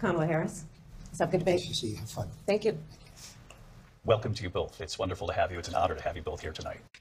Kamala Harris. you. have you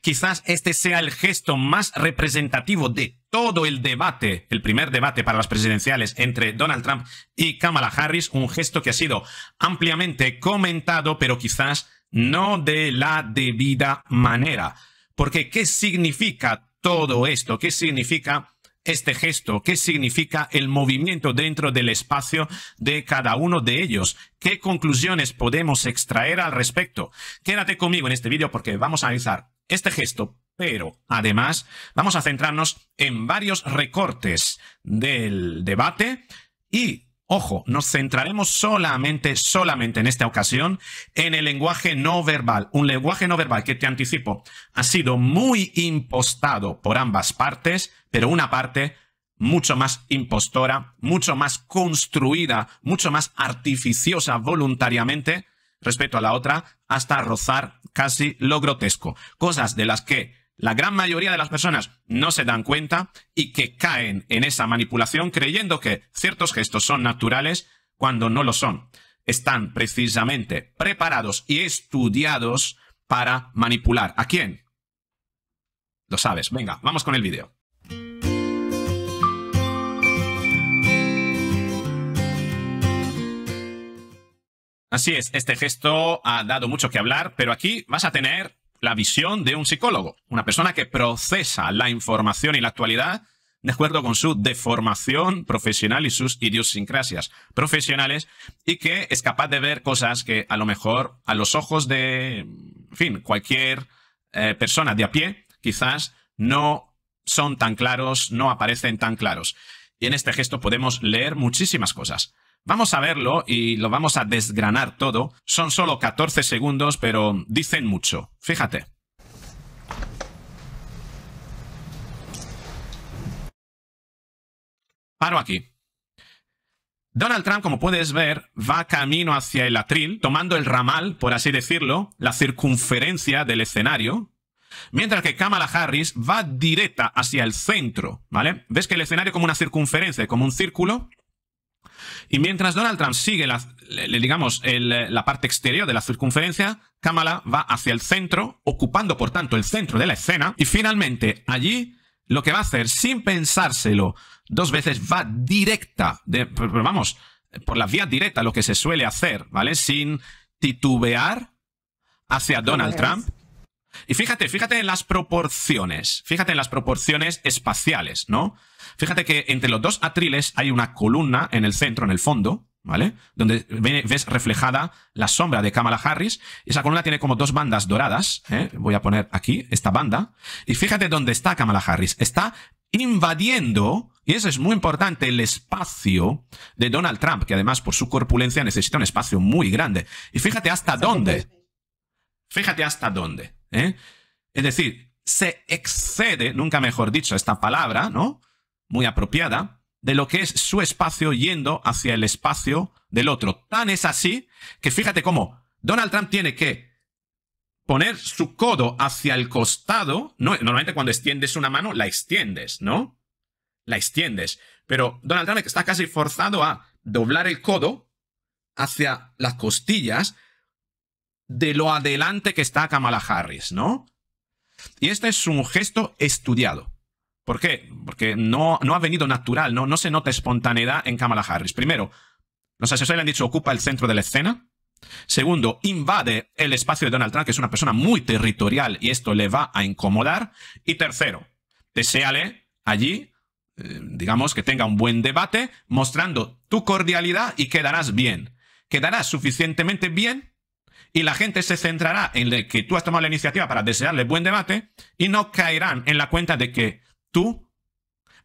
Quizás este sea el gesto más representativo de todo el debate, el primer debate para las presidenciales entre Donald Trump y Kamala Harris, un gesto que ha sido ampliamente comentado, pero quizás no de la debida manera. Porque, ¿qué significa todo esto? ¿Qué significa este gesto, qué significa el movimiento dentro del espacio de cada uno de ellos, qué conclusiones podemos extraer al respecto. Quédate conmigo en este vídeo porque vamos a analizar este gesto, pero además vamos a centrarnos en varios recortes del debate y Ojo, nos centraremos solamente, solamente en esta ocasión en el lenguaje no verbal. Un lenguaje no verbal que te anticipo ha sido muy impostado por ambas partes, pero una parte mucho más impostora, mucho más construida, mucho más artificiosa voluntariamente respecto a la otra, hasta rozar casi lo grotesco. Cosas de las que la gran mayoría de las personas no se dan cuenta y que caen en esa manipulación creyendo que ciertos gestos son naturales cuando no lo son. Están precisamente preparados y estudiados para manipular. ¿A quién? Lo sabes. Venga, vamos con el vídeo. Así es, este gesto ha dado mucho que hablar, pero aquí vas a tener la visión de un psicólogo, una persona que procesa la información y la actualidad de acuerdo con su deformación profesional y sus idiosincrasias profesionales y que es capaz de ver cosas que a lo mejor a los ojos de, en fin, cualquier eh, persona de a pie, quizás no son tan claros, no aparecen tan claros. Y en este gesto podemos leer muchísimas cosas. Vamos a verlo y lo vamos a desgranar todo. Son solo 14 segundos, pero dicen mucho. Fíjate. Paro aquí. Donald Trump, como puedes ver, va camino hacia el atril, tomando el ramal, por así decirlo, la circunferencia del escenario, mientras que Kamala Harris va directa hacia el centro, ¿vale? ¿Ves que el escenario como una circunferencia, como un círculo? Y mientras Donald Trump sigue, la, digamos, la parte exterior de la circunferencia, Kamala va hacia el centro, ocupando por tanto el centro de la escena, y finalmente allí lo que va a hacer, sin pensárselo dos veces, va directa, pues, pues, vamos, por la vía directa, lo que se suele hacer, ¿vale? Sin titubear hacia Donald Trump y fíjate, fíjate en las proporciones, fíjate en las proporciones espaciales, ¿no? Fíjate que entre los dos atriles hay una columna en el centro, en el fondo, ¿vale? Donde ves reflejada la sombra de Kamala Harris. Esa columna tiene como dos bandas doradas, ¿eh? voy a poner aquí esta banda. Y fíjate dónde está Kamala Harris. Está invadiendo, y eso es muy importante, el espacio de Donald Trump, que además por su corpulencia necesita un espacio muy grande. Y fíjate hasta dónde. Fíjate hasta dónde. ¿eh? Es decir, se excede, nunca mejor dicho, esta palabra, ¿no? Muy apropiada, de lo que es su espacio yendo hacia el espacio del otro. Tan es así que fíjate cómo Donald Trump tiene que poner su codo hacia el costado. ¿no? Normalmente cuando extiendes una mano, la extiendes, ¿no? La extiendes. Pero Donald Trump está casi forzado a doblar el codo hacia las costillas de lo adelante que está Kamala Harris, ¿no? Y este es un gesto estudiado. ¿Por qué? Porque no, no ha venido natural, ¿no? no se nota espontaneidad en Kamala Harris. Primero, los asesores le han dicho ocupa el centro de la escena. Segundo, invade el espacio de Donald Trump, que es una persona muy territorial y esto le va a incomodar. Y tercero, deseale allí, eh, digamos, que tenga un buen debate, mostrando tu cordialidad y quedarás bien. Quedarás suficientemente bien y la gente se centrará en que tú has tomado la iniciativa para desearle buen debate y no caerán en la cuenta de que tú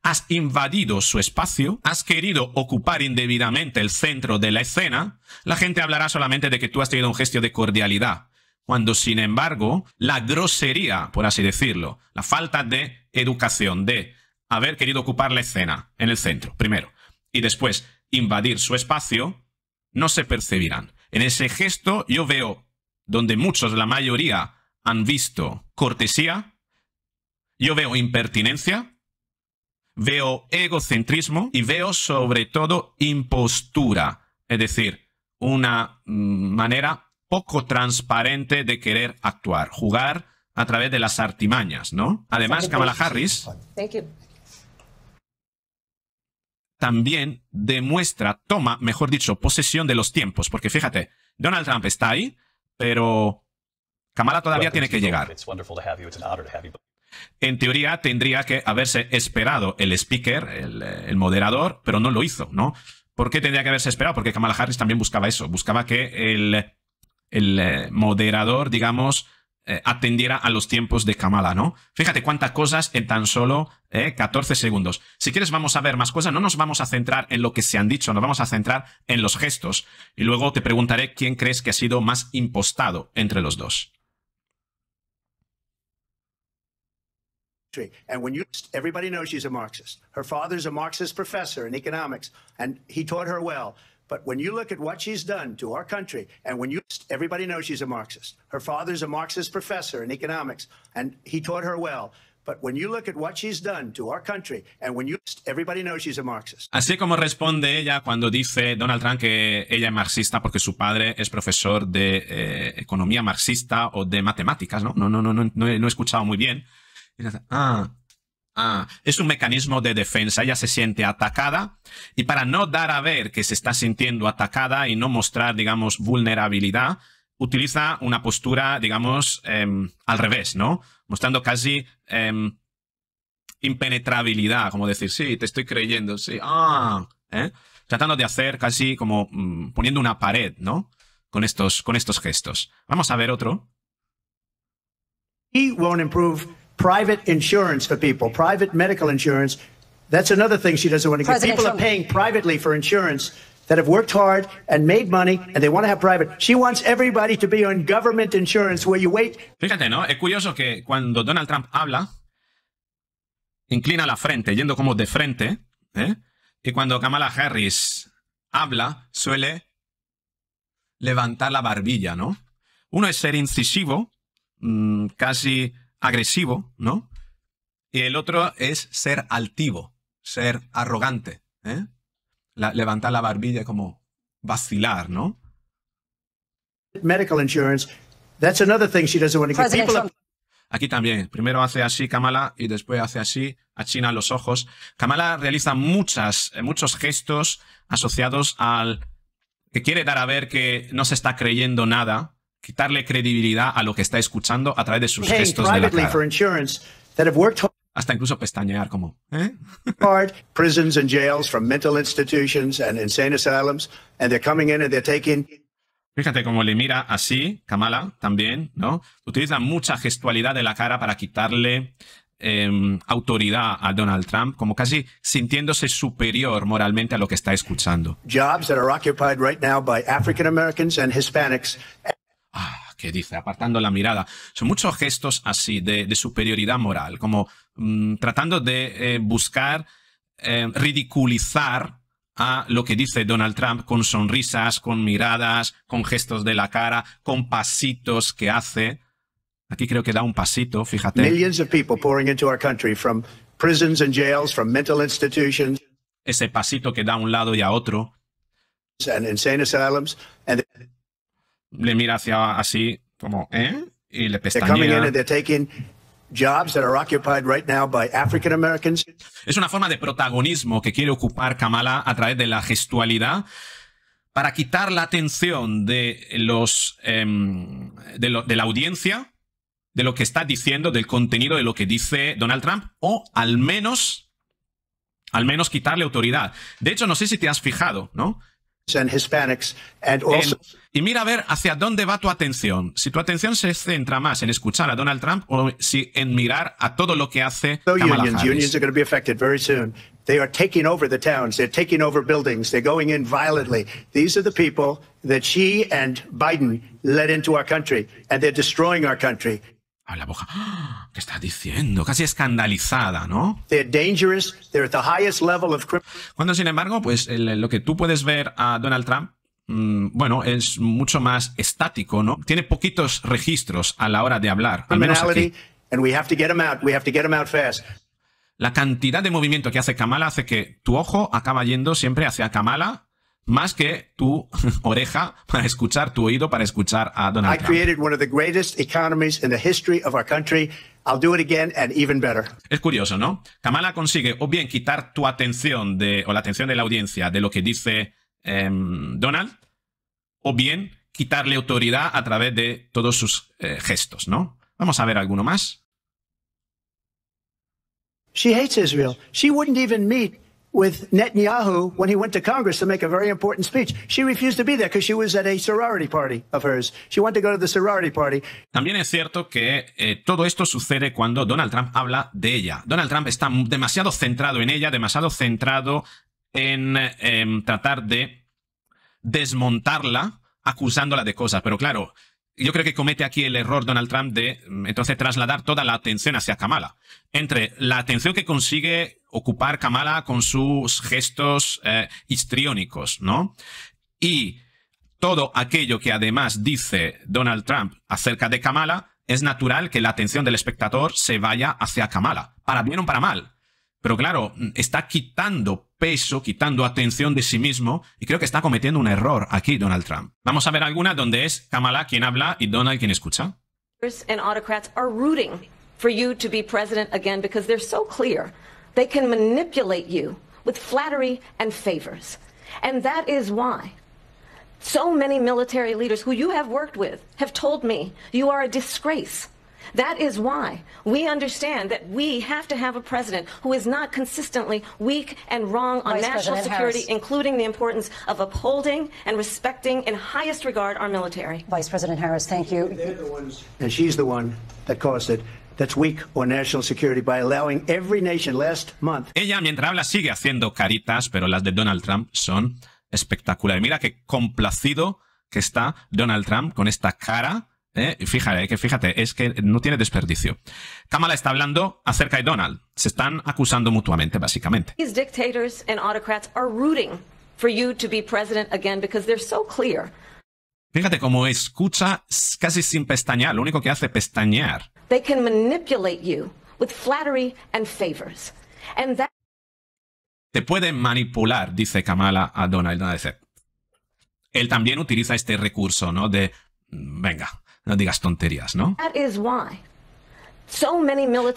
has invadido su espacio, has querido ocupar indebidamente el centro de la escena, la gente hablará solamente de que tú has tenido un gesto de cordialidad, cuando sin embargo la grosería, por así decirlo, la falta de educación, de haber querido ocupar la escena en el centro, primero, y después invadir su espacio, no se percibirán. En ese gesto yo veo, donde muchos, la mayoría, han visto cortesía, yo veo impertinencia, veo egocentrismo y veo sobre todo impostura, es decir, una mm, manera poco transparente de querer actuar, jugar a través de las artimañas, ¿no? Además, Kamala Harris también demuestra, toma, mejor dicho, posesión de los tiempos. Porque fíjate, Donald Trump está ahí, pero Kamala todavía tiene que llegar. En teoría tendría que haberse esperado el speaker, el, moderador, pero no lo hizo, ¿no? ¿Por qué tendría que haberse esperado? Porque Kamala Harris también buscaba eso, buscaba que el, el eh, moderador, digamos, eh, atendiera a los tiempos de Kamala, ¿no? Fíjate cuántas cosas en tan solo 14 eh, segundos. Si quieres vamos a ver más cosas, no nos vamos a centrar en lo que se han dicho, nos vamos a centrar en los gestos. Y luego te preguntaré quién crees que ha sido más impostado entre los dos. And But when you look at what she's done to our country, and when you, everybody knows she's a Marxist. Her father's a Marxist professor in economics, and he taught her well. But when you look at what she's done to our country, and when you, everybody knows she's a Marxist. Así como responde ella cuando dice Donald Trump que ella es marxista porque su padre es profesor de eh, economía marxista o de matemáticas, ¿no? No, no, no, no, no he, no he escuchado muy bien. Ah, Ah, es un mecanismo de defensa. Ella se siente atacada y para no dar a ver que se está sintiendo atacada y no mostrar, digamos, vulnerabilidad, utiliza una postura, digamos, em, al revés, ¿no? Mostrando casi em, impenetrabilidad, como decir, sí, te estoy creyendo, sí, ah, ¿eh? Tratando de hacer casi como mm, poniendo una pared, ¿no? Con estos, con estos gestos. Vamos a ver otro. He won't improve private insurance for people, private medical insurance. That's another thing she doesn't want to get. People are paying privately for insurance that have worked hard and made money and they want to have private. She wants everybody to be on government insurance where you wait. Fíjate, ¿no? Es curioso que cuando Donald Trump habla, inclina la frente, yendo como de frente, ¿eh? Y cuando Kamala Harris habla, suele levantar la barbilla, ¿no? Uno es ser incisivo, mm, casi agresivo, ¿no? Y el otro es ser altivo, ser arrogante, ¿eh? levantar la barbilla como vacilar, ¿no? Aquí también, primero hace así Kamala y después hace así, China los ojos. Kamala realiza muchas, eh, muchos gestos asociados al que quiere dar a ver que no se está creyendo nada, quitarle credibilidad a lo que está escuchando a través de sus gestos de la cara. Hasta incluso pestañear como, Fíjate cómo le mira así, Kamala también, ¿no? Utiliza mucha gestualidad de la cara para quitarle em, autoridad a Donald Trump, como casi sintiéndose superior moralmente a lo que está escuchando ah, ¿qué dice, apartando la mirada. Son muchos gestos así de, superioridad moral, como mm, tratando de eh, buscar eh, ridiculizar a lo que dice Donald Trump con sonrisas, con miradas, con gestos de la cara, con pasitos que hace. Aquí creo que da un pasito, fíjate. Millions of people pouring into our country from prisons and jails, from mental institutions. Ese pasito que da a un lado y a otro. Y le mira hacia así, como, ¿eh? Y le pestañea. Es una forma de protagonismo que quiere ocupar Kamala a través de la gestualidad para quitar la atención de, los, em, de la audiencia, de lo que está diciendo, del contenido de lo que dice Donald Trump, o al menos, al menos quitarle autoridad. De hecho, no sé si te has fijado, ¿no? and Hispanics and also... y mira a ver hacia dónde va tu atención. Si tu atención se centra más en escuchar a Donald Trump o si en mirar a todo lo que hace so unions, Unions are going to be affected very soon. They are taking over the towns. They're taking over buildings. They're going in violently. These are the people that she and Biden led into our country, and they're destroying our country. A la boca. ¿Qué estás diciendo? Casi escandalizada, ¿no? Cuando, sin embargo, pues lo que tú puedes ver a Donald Trump, mm, bueno, es mucho más estático, ¿no? Tiene poquitos registros a la hora de hablar. Em em la cantidad de movimiento que hace Kamala hace que tu ojo acaba yendo siempre hacia Kamala más que tu oreja para escuchar, tu oído para escuchar a Donald Trump. Es curioso, ¿no? Kamala consigue o bien quitar tu atención de, o la atención de la audiencia de lo que dice em, Donald, o bien quitarle autoridad a través de todos sus eh, gestos, ¿no? Vamos a ver alguno más. She hates Israel. She wouldn't even meet también es cierto que eh, todo esto sucede cuando Donald Trump habla de ella. Donald Trump está demasiado centrado en ella, demasiado centrado en em, tratar de desmontarla, acusándola de cosas. Pero claro, yo creo que comete aquí el error Donald Trump de mm, entonces trasladar toda la atención hacia Kamala. Entre la atención que consigue ocupar Kamala con sus gestos eh, histriónicos, ¿no? Y todo aquello que además dice Donald Trump acerca de Kamala, es natural que la atención del espectador se vaya hacia Kamala, para bien o para mal. Pero claro, está quitando peso, quitando atención de sí mismo y creo que está cometiendo un error aquí Donald Trump. Vamos a ver alguna donde es Kamala quien habla y Donald quien escucha. They can manipulate you with flattery and favors. And that is why so many military leaders who you have worked with have told me you are a disgrace. That is why we understand that we have to have a president who is not consistently weak and wrong on Vice national president security, Harris. including the importance of upholding and respecting in highest regard our military. Vice President Harris, thank you. They're the ones, and she's the one that caused it. that's weak on national security by allowing every nation month. Ella mientras habla sigue haciendo caritas, pero las de Donald Trump son espectaculares. Mira qué complacido que está Donald Trump con esta cara. ¿eh? fíjate, que fíjate, es que no tiene desperdicio. Kamala está hablando acerca de Donald. Se están acusando mutuamente, básicamente. These dictators and autocrats are rooting for you to be president again because they're so clear Fíjate cómo escucha casi sin pestañear, lo único que hace pestañear. te pueden manipular, dice Kamala a Donald Trump. Él también utiliza este recurso, ¿no? De, mm, venga, no digas tonterías, ¿no? That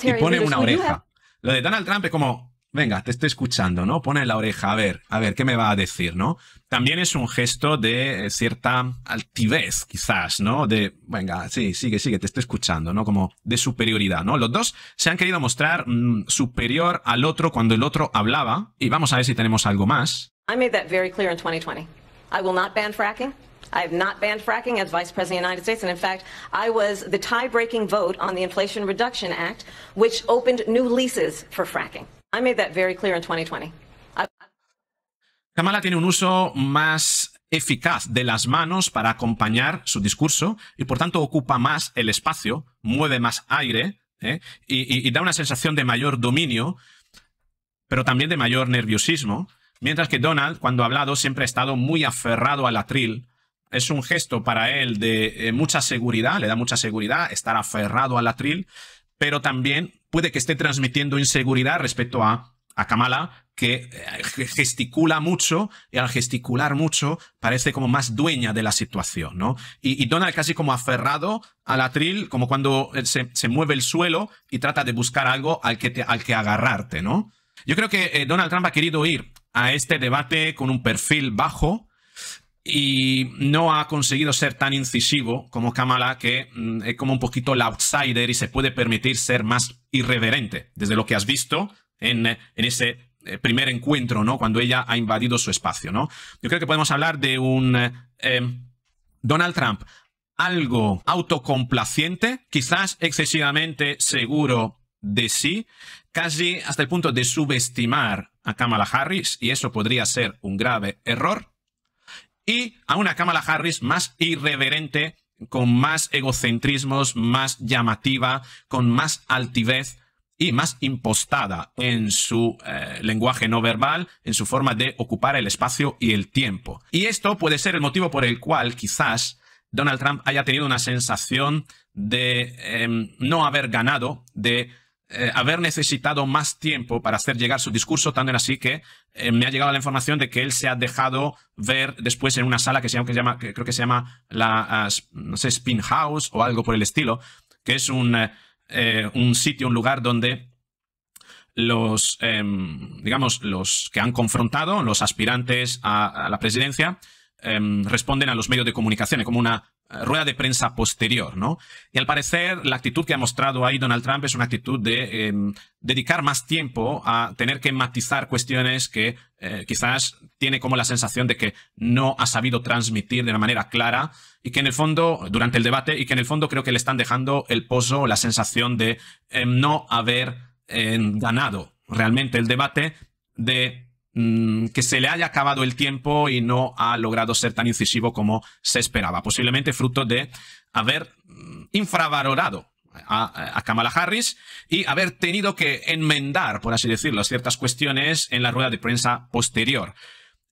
y pone una oreja. Lo de Donald Trump es como, venga, te estoy escuchando, ¿no? Pone la oreja, a ver, a ver, ¿qué me va a decir, ¿no? También es un gesto de eh, cierta altivez, quizás, ¿no? De, venga, sí, sigue, sigue, te estoy escuchando, ¿no? Como de superioridad, ¿no? Los dos se han querido mostrar mm, superior al otro cuando el otro hablaba, y vamos a ver si tenemos algo más. I made that very clear in 2020. I will not ban fracking. I have not banned fracking as Vice President of the United States, and in fact, I was the tie-breaking vote on the Inflation Reduction Act, which opened new leases for fracking. I Kamala tiene un uso más eficaz de las manos para acompañar su discurso y por tanto ocupa más el espacio, mueve más aire ¿eh? y, da una sensación de mayor dominio, pero también de mayor nerviosismo, mientras que Donald, cuando ha hablado, siempre ha estado muy aferrado al atril. Es un gesto para él de eh, mucha seguridad, le da mucha seguridad estar aferrado al atril, pero también puede que esté transmitiendo inseguridad respecto a, a Kamala, que eh, gesticula mucho y al gesticular mucho parece como más dueña de la situación, ¿no? Y, Donald casi como aferrado al atril, como cuando eh, se, mueve el suelo y trata de buscar algo al que, al que agarrarte, ¿no? Yo creo que eh, Donald Trump ha querido ir a este debate con un perfil bajo, y no ha conseguido ser tan incisivo como Kamala, que mm, es como un poquito la outsider y se puede permitir ser más irreverente, desde lo que has visto en, en ese eh, primer encuentro, ¿no? Cuando ella ha invadido su espacio, ¿no? Yo creo que podemos hablar de un eh, Donald Trump algo autocomplaciente, quizás excesivamente seguro de sí, casi hasta el punto de subestimar a Kamala Harris, y eso podría ser un grave error, y a una Kamala Harris más irreverente, con más egocentrismos, más llamativa, con más altivez y más impostada en su eh, lenguaje no verbal, en su forma de ocupar el espacio y el tiempo. Y esto puede ser el motivo por el cual quizás Donald Trump haya tenido una sensación de em, no haber ganado, de eh, haber necesitado más tiempo para hacer llegar su discurso, tan era así que eh, me ha llegado la información de que él se ha dejado ver después en una sala que, se llama, creo que se llama la, ah, Spin House o algo por el estilo, que es un, eh, sitio, un lugar donde los, em, digamos, los que han confrontado, los aspirantes a, la presidencia, em, responden a los medios de comunicación, como una eh, rueda de prensa posterior, ¿no? Y al parecer la actitud que ha mostrado ahí Donald Trump es una actitud de em, dedicar más tiempo a tener que matizar cuestiones que eh, quizás tiene como la sensación de que no ha sabido transmitir de una manera clara y que en el fondo, durante el debate, y que en el fondo creo que le están dejando el pozo, la sensación de em, no haber em, ganado realmente el debate, de Mm, que se le haya acabado el tiempo y no ha logrado ser tan incisivo como se esperaba. Posiblemente fruto de haber mm, infravalorado a, Kamala Harris y haber tenido que enmendar, por así decirlo, ciertas cuestiones en la rueda de prensa posterior.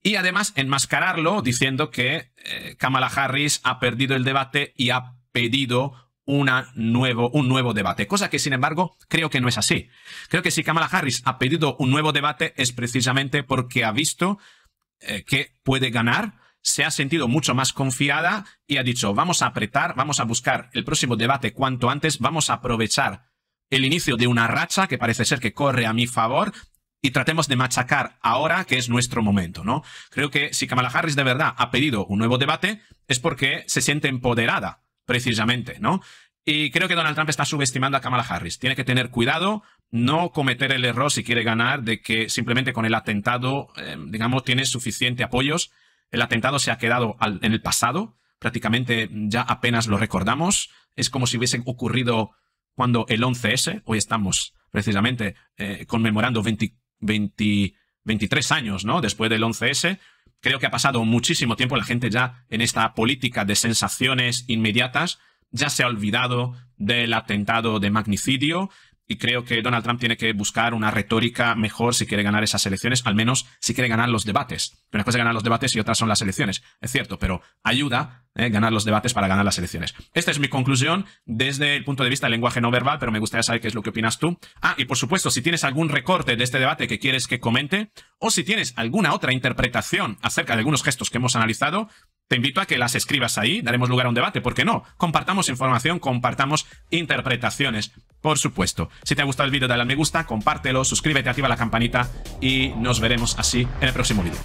Y además enmascararlo diciendo que eh, Kamala Harris ha perdido el debate y ha pedido nuevo, un nuevo debate, cosa que sin embargo creo que no es así. Creo que si Kamala Harris ha pedido un nuevo debate es precisamente porque ha visto eh, que puede ganar, se ha sentido mucho más confiada y ha dicho vamos a apretar, vamos a buscar el próximo debate cuanto antes, vamos a aprovechar el inicio de una racha que parece ser que corre a mi favor y tratemos de machacar ahora que es nuestro momento, ¿no? Creo que si Kamala Harris de verdad ha pedido un nuevo debate es porque se siente empoderada precisamente, ¿no? Y creo que Donald Trump está subestimando a Kamala Harris. Tiene que tener cuidado, no cometer el error si quiere ganar de que simplemente con el atentado, em, digamos, tiene suficiente apoyos. El atentado se ha quedado en el pasado, prácticamente ya apenas lo recordamos. Es como si hubiese ocurrido cuando el 11S, hoy estamos precisamente eh, conmemorando 20 23 años, ¿no? Después del 11S. Creo que ha pasado muchísimo tiempo la gente ya en esta política de sensaciones inmediatas. Ya se ha olvidado del atentado de magnicidio, y creo que Donald Trump tiene que buscar una retórica mejor si quiere ganar esas elecciones, al menos si quiere ganar los debates. Una cosa es ganar los debates y otras son las elecciones, es cierto, pero ayuda eh, ganar los debates para ganar las elecciones. Esta es mi conclusión desde el punto de vista del lenguaje no verbal, pero me gustaría saber qué es lo que opinas tú. Ah, y por supuesto, si tienes algún recorte de este debate que quieres que comente, o si tienes alguna otra interpretación acerca de algunos gestos que hemos analizado, te invito a que las escribas ahí, daremos lugar a un debate, ¿por qué no? Compartamos información, compartamos interpretaciones, por supuesto. Si te ha gustado el vídeo, dale a me gusta, compártelo, suscríbete, activa la campanita y nos veremos así en el próximo vídeo.